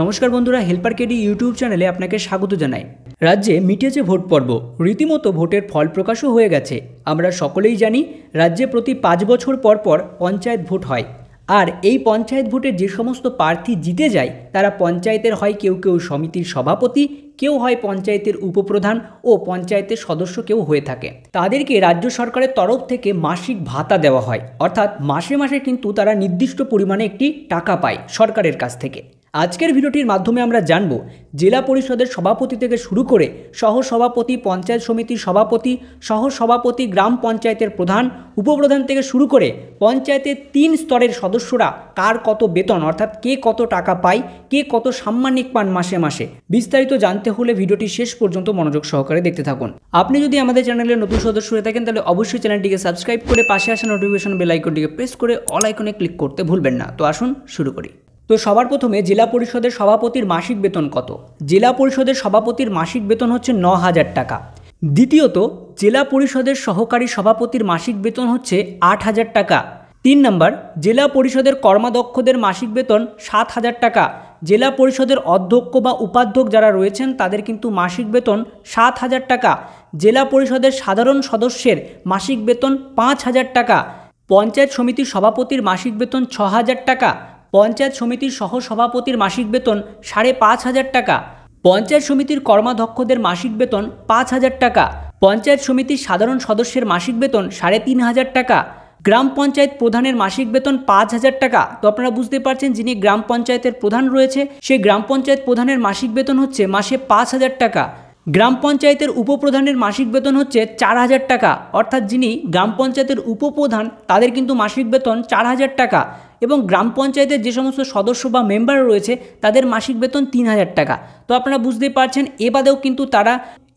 নমস্কার বন্ধুরা helper KD YouTube চ্যানেলে আপনাকে স্বাগত জানাই রাজ্যে মিটেছে ভোট পর্ব রীতিমতো ভোটের ফল প্রকাশও হয়ে গেছে আমরা সকলেই জানি রাজ্যে প্রতি পাঁচ বছর পর পর পঞ্চায়েত ভোট হয় আর এই পঞ্চায়েত ভোটে যে সমস্ত প্রার্থী জিতে যায় তারা পঞ্চায়েতের হয় কেউ কেউ সমিতির সভাপতি কেউ হয় পঞ্চায়েতের উপপ্রধান ও পঞ্চায়েতের সদস্য কেউ হয়ে থাকে তাদেরকে রাজ্য সরকারের তরফ থেকে মাসিক ভাতা দেওয়া হয় অর্থাৎ মাসে মাসে কিন্তু তারা নির্দিষ্ট পরিমাণে একটি টাকা পায় সরকারের কাছ থেকে আজকের ভিডিওটির মাধ্যমে আমরা জানব জেলা পরিষদের সভাপতি থেকে শুরু করে সহ সভাপতি পঞ্চায়েত সমিতির সভাপতি সহ সভাপতি গ্রাম পঞ্চায়েতের প্রধান উপপ্রধান থেকে শুরু করে পঞ্চায়েতের তিন স্তরের সদস্যরা কার কত বেতন অর্থাৎ কে কত টাকা পায় কে কত সাম্মানিক পান মাসে মাসে বিস্তারিত জানতে হলে ভিডিওটি শেষ পর্যন্ত মনোযোগ সহকারে দেখতে থাকুন আপনি যদি আমাদের চ্যানেলের নতুন সদস্য হয়ে থাকেন তাহলে অবশ্যই চ্যানেলটিকে সাবস্ক্রাইব করে পাশে আসা নোটিফিকেশন বেল আইকনটিকে প্রেস করে অল আইকনে ক্লিক করতে ভুলবেন না তো আসুন শুরু করি তো সবার প্রথমে জেলা পরিষদের সভাপতির মাসিক বেতন কত জেলা পরিষদের সভাপতির মাসিক বেতন হচ্ছে ন হাজার টাকা দ্বিতীয়ত জেলা পরিষদের সহকারী সভাপতির মাসিক বেতন হচ্ছে আট হাজার টাকা তিন নম্বর জেলা পরিষদের কর্মাধ্যক্ষদের মাসিক বেতন সাত হাজার টাকা জেলা পরিষদের অধ্যক্ষ বা উপাধ্যক্ষ যারা রয়েছেন তাদের কিন্তু মাসিক বেতন সাত হাজার টাকা জেলা পরিষদের সাধারণ সদস্যের মাসিক বেতন পাঁচ হাজার টাকা পঞ্চায়েত সমিতির সভাপতির মাসিক বেতন ছ হাজার টাকা পঞ্চায়েত সমিতির সহসভাপতির মাসিক বেতন সাড়ে পাঁচ হাজার টাকা পঞ্চায়েত সমিতির কর্মাধ্যক্ষদের মাসিক বেতন পাঁচ হাজার টাকা পঞ্চায়েত সমিতির সাধারণ সদস্যের মাসিক বেতন সাড়ে তিন হাজার টাকা গ্রাম পঞ্চায়েত প্রধানের মাসিক বেতন পাঁচ হাজার টাকা তো আপনারা বুঝতে পারছেন যিনি গ্রাম পঞ্চায়েতের প্রধান রয়েছে সেই গ্রাম পঞ্চায়েত প্রধানের মাসিক বেতন হচ্ছে মাসে পাঁচ হাজার টাকা গ্রাম পঞ্চায়েতের উপপ্রধানের মাসিক বেতন হচ্ছে চার হাজার টাকা অর্থাৎ যিনি গ্রাম পঞ্চায়েতের উপপ্রধান তাদের কিন্তু মাসিক বেতন চার হাজার টাকা এবং গ্রাম পঞ্চায়েতের যে সমস্ত সদস্য বা মেম্বার রয়েছে তাদের মাসিক বেতন তিন হাজার টাকা তো আপনারা বুঝতেই পারছেন এ বাদেও কিন্তু তারা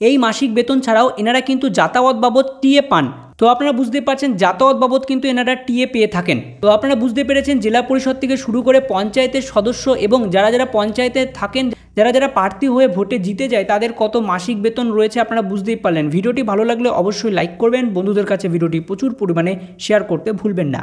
এই মাসিক বেতন ছাড়াও এনারা কিন্তু যাতায়াত বাবদ টিএ পান তো আপনারা বুঝতে পারছেন যাতায়াত বাবদ কিন্তু এনারা টিএ পেয়ে থাকেন তো আপনারা বুঝতে পেরেছেন জেলা পরিষদ থেকে শুরু করে পঞ্চায়েতের সদস্য এবং যারা যারা পঞ্চায়েতে থাকেন যারা যারা প্রার্থী হয়ে ভোটে জিতে যায় তাদের কত মাসিক বেতন রয়েছে আপনারা বুঝতেই পারলেন ভিডিওটি ভালো লাগলে অবশ্যই লাইক করবেন বন্ধুদের কাছে ভিডিওটি প্রচুর পরিমাণে শেয়ার করতে ভুলবেন না